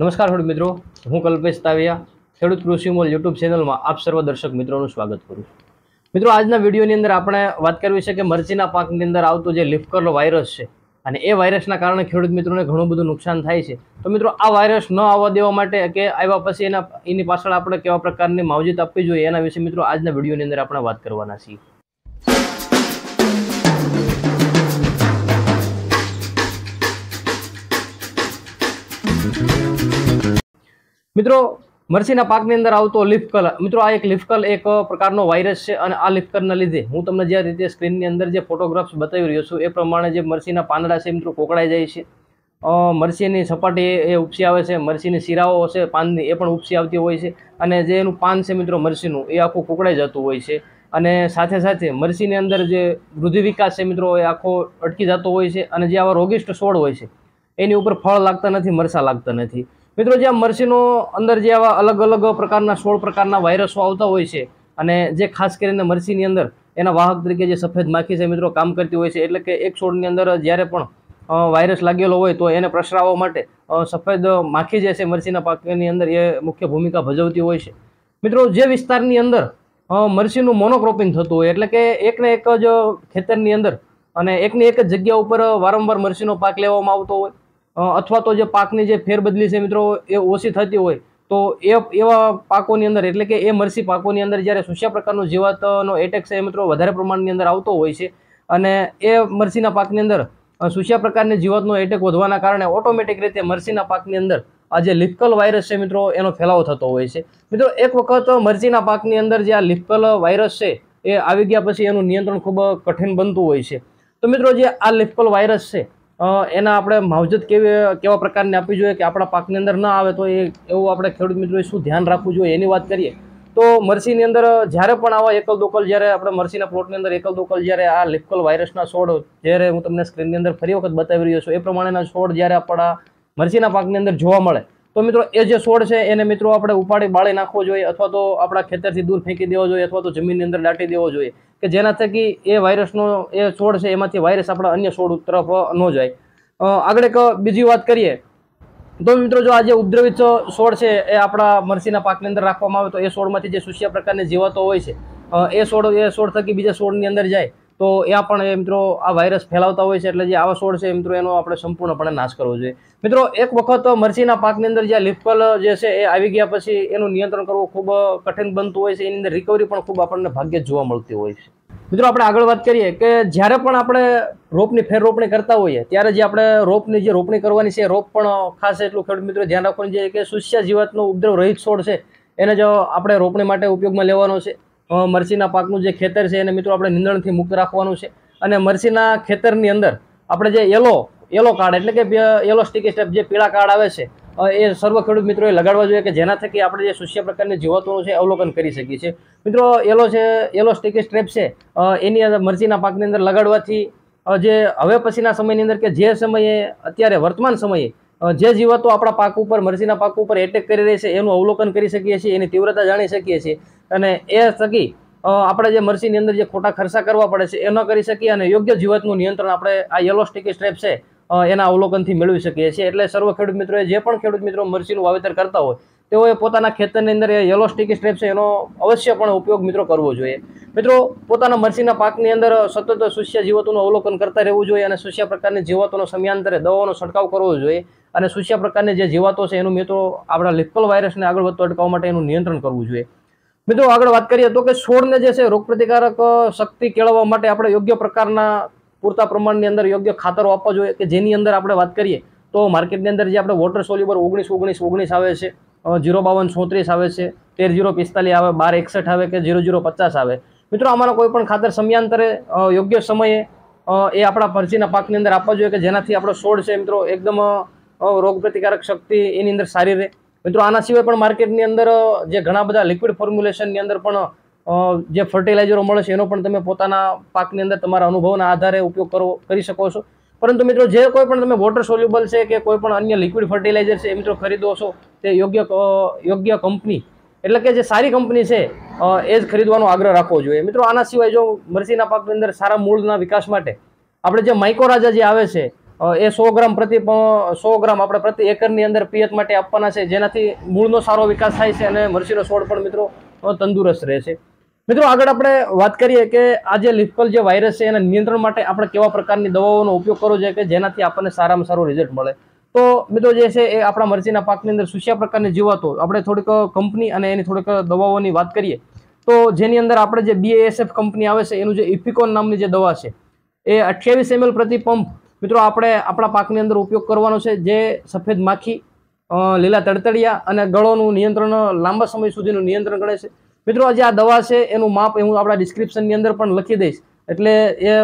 નમસ્કાર ખેડૂત મિત્રો હું કલ્પેશ તાવિયા ખેડૂત કૃષિમોલ યુટ્યુબ ચેનલમાં આપ સર્વ દર્શક મિત્રોનું સ્વાગત કરું છું મિત્રો આજના વિડીયોની અંદર આપણે વાત કરવી છે કે મરચીના પાકની અંદર આવતો જે લિફકરનો વાયરસ છે અને એ વાયરસના કારણે ખેડૂત મિત્રોને ઘણું બધું નુકસાન થાય છે તો મિત્રો આ વાયરસ ન આવવા દેવા માટે કે આવ્યા પછી એના એની પાછળ આપણે કેવા પ્રકારની માવજત આપવી જોઈએ એના વિશે મિત્રો આજના વિડીયોની અંદર આપણે વાત કરવાના છીએ Thank you. મિત્રો મરસીના પાકની અંદર આવતો લિફકલ મિત્રો આ એક લિફકલ એક પ્રકારનો વાયરસ છે અને આ લિફકલના લીધે હું તમને જે રીતે સ્ક્રીનની અંદર જે ફોટોગ્રાફ્સ બતાવી રહ્યો છું એ પ્રમાણે જે મરસીના પાંદડા છે મિત્રો કોકડાઈ જાય છે મરસીની સપાટી એ ઉપસી આવે છે મરસીની શિરાઓ છે પાનની એ પણ ઉપસી આવતી હોય છે અને જે એનું પાન છે મિત્રો મરસીનું એ આખું કોકળાઈ જતું હોય છે અને સાથે સાથે મરસીની અંદર જે વૃદ્ધિ વિકાસ છે મિત્રો એ આખો અટકી જતો હોય છે અને જે આવા રોગિષ્ટ છોડ હોય છે એની ઉપર ફળ લાગતા નથી મરસા લાગતા નથી મિત્રો જે આ મરસીનો અંદર જે આવા અલગ અલગ પ્રકારના સોળ પ્રકારના વાયરસો આવતા હોય છે અને જે ખાસ કરીને મરસીની અંદર એના વાહક તરીકે જે સફેદ માખી છે મિત્રો કામ કરતી હોય છે એટલે કે એક છોડની અંદર જ્યારે પણ વાયરસ લાગેલો હોય તો એને પ્રસરાવવા માટે સફેદ માખી જે છે મરસીના પાકની અંદર એ મુખ્ય ભૂમિકા ભજવતી હોય છે મિત્રો જે વિસ્તારની અંદર મરસીનું મોનોક્રોપિંગ થતું હોય એટલે કે એકને એક જ ખેતરની અંદર અને એકની એક જ જગ્યા ઉપર વારંવાર મરસીનો પાક લેવામાં આવતો હોય અથવા તો જે પાકની જે ફેરબદલી છે મિત્રો એ ઓછી થતી હોય તો એ એવા પાકોની અંદર એટલે કે એ મરસી પાકોની અંદર જ્યારે સુસ્યા પ્રકારનો જીવાતનો એટેક છે એ મિત્રો વધારે પ્રમાણની અંદર આવતો હોય છે અને એ મરસીના પાકની અંદર સુસ્યા પ્રકારની જીવાતનો એટેક વધવાના કારણે ઓટોમેટિક રીતે મરસીના પાકની અંદર આ જે લિપકલ વાયરસ છે મિત્રો એનો ફેલાવો થતો હોય છે મિત્રો એક વખત મરચીના પાકની અંદર જે આ લિપકલ વાયરસ છે એ આવી ગયા પછી એનું નિયંત્રણ ખૂબ કઠિન બનતું હોય છે તો મિત્રો જે આ લિપકલ વાયરસ છે એના આપણે માવજત કેવી કેવા પ્રકારની આપવી જોઈએ કે આપણા પાકની અંદર ન આવે તો એ એવું આપણે ખેડૂત મિત્રોએ શું ધ્યાન રાખવું જોઈએ એની વાત કરીએ તો મરસીની અંદર જ્યારે પણ આવા એકલ દોકલ જ્યારે આપણે મરસીના પ્લોટની અંદર એકલ દોકલ જ્યારે આ લિપકલ વાયરસના છોડ જ્યારે હું તમને સ્ક્રીનની અંદર ફરી વખત બતાવી રહ્યો છું એ પ્રમાણેના છોડ જ્યારે આપણા મરસીના પાકની અંદર જોવા મળે તો મિત્રો એ જે છોડ છે એને મિત્રો આપણે ઉપાડી બાળી નાખવો જોઈએ અથવા તો આપણા ખેતરથી દૂર ફેંકી દેવો જોઈએ અથવા તો જમીનની અંદર દાટી દેવો જોઈએ કે જેના થકી એ વાયરસનો એ છોડ છે એમાંથી વાયરસ આપણા અન્ય છોડ તરફ ન જાય આગળ એક બીજી વાત કરીએ તો મિત્રો જો આજે જે ઉપદ્રવિત છોડ છે એ આપણા મરસીના પાકની અંદર રાખવામાં આવે તો એ છોડમાંથી જે સુશિયા પ્રકારની જીવતો હોય છે એ છોડ એ છોડ થકી બીજા છોડની અંદર જાય તો એ પણ એ મિત્રો આ વાયરસ ફેલાવતા હોય છે એટલે જે આવા છોડ છે મિત્રો એનો આપણે સંપૂર્ણપણે નાશ કરવો જોઈએ મિત્રો એક વખત મરચીના પાકની અંદર જે લિફ્ટલ જે છે એ આવી ગયા પછી એનું નિયંત્રણ કરવું ખૂબ કઠિન બનતું હોય છે એની અંદર રિકવરી પણ ખૂબ આપણને ભાગ્યે જોવા મળતી હોય છે મિત્રો આપણે આગળ વાત કરીએ કે જ્યારે પણ આપણે રોપની ફેર રોપણી કરતા હોઈએ ત્યારે જે આપણે રોપની જે રોપણી કરવાની છે રોપ પણ ખાસ એટલું ખેડૂત મિત્રો ધ્યાન રાખવાનું છે કે સુસ્યા જીવાતનો ઉપદ્રવ રહિત છોડ છે એને જો આપણે રોપણી માટે ઉપયોગમાં લેવાનો છે મરસીના પાકનું જે ખેતર છે એને મિત્રો આપણે નિંદણથી મુક્ત રાખવાનું છે અને મરસીના ખેતરની અંદર આપણે જે યલો યલો કાર્ડ એટલે કે યલો સ્ટીકી સ્ટેપ જે પીળા કાર્ડ આવે છે એ સર્વ ખેડૂત મિત્રોએ લગાડવા જોઈએ કે જેના થકી આપણે જે શુષ્ય પ્રકારની જીવાતોનું છે અવલોકન કરી શકીએ છીએ મિત્રો યલો છે યલો સ્ટીકી સ્ટ્રેપ છે એની અંદર મરચીના પાકની અંદર લગાડવાથી જે હવે પછીના સમયની અંદર કે જે સમયે અત્યારે વર્તમાન સમયે જે જીવતો આપણા પાક ઉપર મરચીના પાક ઉપર એટેક કરી રહી છે એનું અવલોકન કરી શકીએ છીએ એની તીવ્રતા જાણી શકીએ છીએ અને એ થકી આપણે જે મરસીની અંદર જે ખોટા ખર્ચા કરવા પડે છે એ ન કરી શકીએ અને યોગ્ય જીવતનું નિયંત્રણ આપણે આ યલો સ્ટીકી સ્ટ્રેપ છે એના અવલોકનથી મેળવી શકીએ છીએ એટલે સર્વ ખેડૂત મિત્રોએ જે પણ ખેડૂત મિત્રો મરસીનું વાવેતર કરતા હોય તેઓએ પોતાના ખેતરની અંદર યલો સ્ટીકી સ્ટ્રેપ છે એનો પણ ઉપયોગ મિત્રો કરવો જોઈએ મિત્રો પોતાના મરસીના પાકની અંદર સતત સુષ્ય જીવતોનું અવલોકન કરતા રહેવું જોઈએ અને સુષ્ય પ્રકારની જીવતોનો સમયાંતરે દવાઓનો છંટકાવ કરવો જોઈએ અને સુષ્ય પ્રકારની જે જીવાતો છે એનું મિત્રો આપણા લિપકલ વાયરસને આગળ વધતો અટકાવવા માટે એનું નિયંત્રણ કરવું જોઈએ મિત્રો આગળ વાત કરીએ તો કે છોડને જે છે રોગ પ્રતિકારક શક્તિ કેળવવા માટે આપણે યોગ્ય પ્રકારના પૂરતા પ્રમાણની અંદર યોગ્ય ખાતરો આપવા જોઈએ કે જેની અંદર આપણે વાત કરીએ તો માર્કેટની અંદર જે આપણે વોટર સોલ્યુબર ઓગણીસ ઓગણીસ ઓગણીસ આવે છે જીરો બાવન છોત્રીસ આવે છે તેર જીરો પિસ્તાલીસ આવે બાર એકસઠ આવે કે જીરો જીરો પચાસ આવે મિત્રો આમાંના કોઈ પણ ખાતર સમયાંતરે યોગ્ય સમયે એ આપણા ભરજીના પાકની અંદર આપવા જોઈએ કે જેનાથી આપણો છોડ છે મિત્રો એકદમ રોગ પ્રતિકારક શક્તિ એની અંદર સારી રહે મિત્રો આના સિવાય પણ માર્કેટની અંદર જે ઘણા બધા લિક્વિડ ફોર્મ્યુલેશનની અંદર પણ જે ફર્ટિલાઇઝરો મળે છે એનો પણ તમે પોતાના પાકની અંદર તમારા અનુભવના આધારે ઉપયોગ કરો કરી શકો છો પરંતુ મિત્રો જે કોઈ પણ તમે વોટર સોલ્યુબલ છે કે કોઈ પણ અન્ય લિક્વિડ ફર્ટિલાઇઝર છે એ મિત્રો ખરીદો છો તે યોગ્ય યોગ્ય કંપની એટલે કે જે સારી કંપની છે એ જ ખરીદવાનો આગ્રહ રાખવો જોઈએ મિત્રો આના સિવાય જો મરસીના પાકની અંદર સારા મૂળના વિકાસ માટે આપણે જે માઇકોરાજા જે આવે છે એ સો ગ્રામ પ્રતિ સો ગ્રામ આપણે પ્રતિ એકરની અંદર પિયત માટે આપવાના છે જેનાથી મૂળનો સારો વિકાસ થાય છે અને મરસીનો છોડ પણ મિત્રો તંદુરસ્ત રહે છે મિત્રો આગળ આપણે વાત કરીએ કે આ જે લિફકલ જે વાયરસ છે એના નિયંત્રણ માટે આપણે કેવા પ્રકારની દવાઓનો ઉપયોગ કરવો જોઈએ કે જેનાથી આપણને સારામાં સારું રિઝલ્ટ મળે તો મિત્રો જે છે એ આપણા મરચીના પાકની અંદર સુશિયા પ્રકારની જીવાતો આપણે થોડીક કંપની અને એની થોડીક દવાઓની વાત કરીએ તો જેની અંદર આપણે જે બીએએસએફ કંપની આવે છે એનું જે ઇફિકોન નામની જે દવા છે એ અઠ્યાવીસ એમએલ પ્રતિ પંપ મિત્રો આપણે આપણા પાકની અંદર ઉપયોગ કરવાનો છે જે સફેદ માખી લીલા તડતડિયા અને ગળોનું નિયંત્રણ લાંબા સમય સુધીનું નિયંત્રણ કરે છે મિત્રો આજે આ દવા છે એનું માપ હું આપણા ડિસ્ક્રિપ્શનની અંદર પણ લખી દઈશ એટલે એ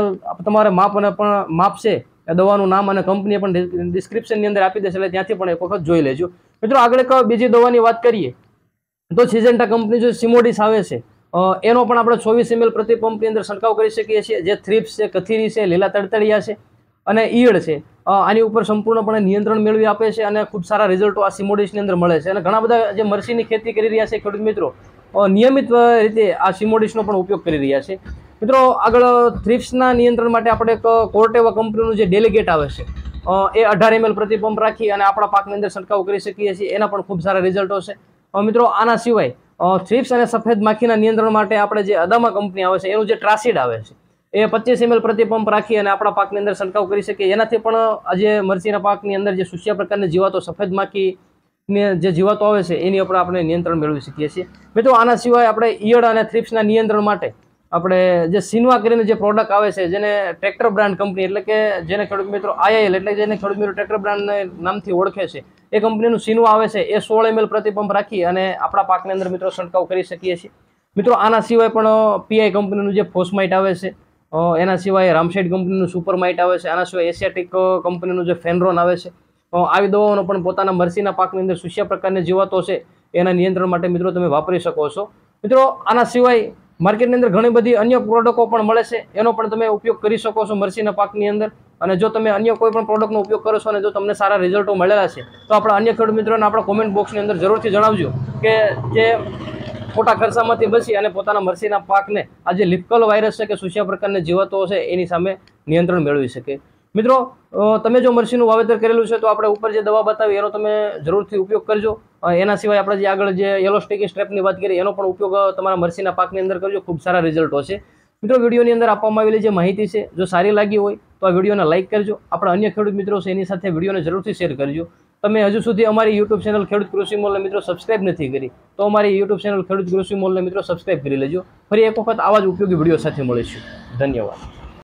તમારે માપ અને પણ માપ છે એ દવાનું નામ અને કંપની પણ ડિસ્ક્રિપ્શનની અંદર આપી દેશે એટલે ત્યાંથી પણ એક વખત જોઈ લેજો મિત્રો આગળ કહો બીજી દવાની વાત કરીએ તો સિજન્ટા કંપની જો સિમોડિસ આવે છે એનો પણ આપણે ચોવીસ એમએલ પ્રતિ પંપની અંદર છંટકાવ કરી શકીએ છીએ જે થ્રીપ્સ છે કથીરી છે લીલા તડતડિયા છે અને ઈયળ છે આની ઉપર સંપૂર્ણપણે નિયંત્રણ મેળવી આપે છે અને ખૂબ સારા રિઝલ્ટો આ સિમોડિસની અંદર મળે છે અને ઘણા બધા જે મરસીની ખેતી કરી રહ્યા છે ખેડૂત મિત્રો નિયમિત રીતે આ સિમોડિસનો પણ ઉપયોગ કરી રહ્યા છે મિત્રો આગળ થ્રિપ્સના નિયંત્રણ માટે આપણે એક કોર્ટેવા કંપનીનું જે ડેલિગેટ આવે છે એ અઢાર એમએલ પ્રતિ પંપ રાખી અને આપણા પાકની અંદર છંટકાવ કરી શકીએ છીએ એના પણ ખૂબ સારા રિઝલ્ટો છે મિત્રો આના સિવાય થ્રિપ્સ અને સફેદ માખીના નિયંત્રણ માટે આપણે જે અદામા કંપની આવે છે એનું જે ટ્રાસિડ આવે છે એ પચીસ એમએલ પ્રતિ પંપ રાખી અને આપણા પાકની અંદર છંટકાવ કરી શકીએ એનાથી પણ આજે મરચીના પાકની અંદર જે સુસ્યા પ્રકારની જીવાતો સફેદ માખીને જે જીવાતો આવે છે એની ઉપર આપણે નિયંત્રણ મેળવી શકીએ છીએ મિત્રો આના સિવાય આપણે ઈયળ અને થ્રિપ્સના નિયંત્રણ માટે આપણે જે સિનવા કરીને જે પ્રોડક્ટ આવે છે જેને ટ્રેક્ટર બ્રાન્ડ કંપની એટલે કે જેને ખેડૂત મિત્રો આઈઆઈએલ એટલે જેને ખેડૂત મિત્રો ટ્રેક્ટર બ્રાન્ડ નામથી ઓળખે છે એ કંપનીનું સિનવા આવે છે એ સોળ એમએલ પ્રતિપંપ રાખી અને આપણા પાકની અંદર મિત્રો છંટકાવ કરી શકીએ છીએ મિત્રો આના સિવાય પણ પીઆઈ કંપનીનું જે ફોસ્માઇટ આવે છે એના સિવાય રામસેટ કંપનીનું સુપરમાઇટ આવે છે આના સિવાય એશિયાટિક કંપનીનું જે ફેનરોન આવે છે આવી દવાઓનો પણ પોતાના મરસીના પાકની અંદર સુશિયા પ્રકારની જીવાતો છે એના નિયંત્રણ માટે મિત્રો તમે વાપરી શકો છો મિત્રો આના સિવાય માર્કેટની અંદર ઘણી બધી અન્ય પ્રોડક્ટો પણ મળે છે એનો પણ તમે ઉપયોગ કરી શકો છો મરસીના પાકની અંદર અને જો તમે અન્ય કોઈ પણ પ્રોડક્ટનો ઉપયોગ કરો છો અને જો તમને સારા રિઝલ્ટો મળેલા છે તો આપણા અન્ય ખેડૂત મિત્રોને આપણા કોમેન્ટ બોક્સની અંદર જરૂરથી જણાવજો કે જે ખોટા ખર્ચામાંથી બસી અને પોતાના મરસીના પાકને આ જે લિપકલ વાયરસ છે કે સુશિયા પ્રકારની જીવતો છે એની સામે નિયંત્રણ મેળવી શકે મિત્રો તમે જો મરસીનું વાવેતર કરેલું છે તો આપણે ઉપર જે દવા બતાવી એનો તમે જરૂરથી ઉપયોગ કરજો એના સિવાય આપણે જે આગળ જે યલો સ્ટીકી સ્ટ્રેપની વાત કરી એનો પણ ઉપયોગ તમારા મરસીના પાકની અંદર કરજો ખૂબ સારા રિઝલ્ટો છે મિત્રો વિડીયોની અંદર આપવામાં આવેલી જે માહિતી છે જો સારી લાગી હોય તો આ વિડીયોને લાઇક કરજો આપણા અન્ય ખેડૂત મિત્રો છે એની સાથે વિડીયોને જરૂરથી શેર કરજો તમે હજુ સુધી અમારી યુટ્યુબ ચેનલ ખેડૂત કૃષિ મોલને મિત્રો સબસ્ક્રાઇબ નથી કરી તો અમારી યુટ્યુબ ચેનલ ખેડૂત કૃષિ મોલને મિત્રો સબસ્ક્રાઇબ કરી લેજો ફરી એક વખત આવા જ ઉપયોગી વિડીયો સાથે મળીશું ધન્યવાદ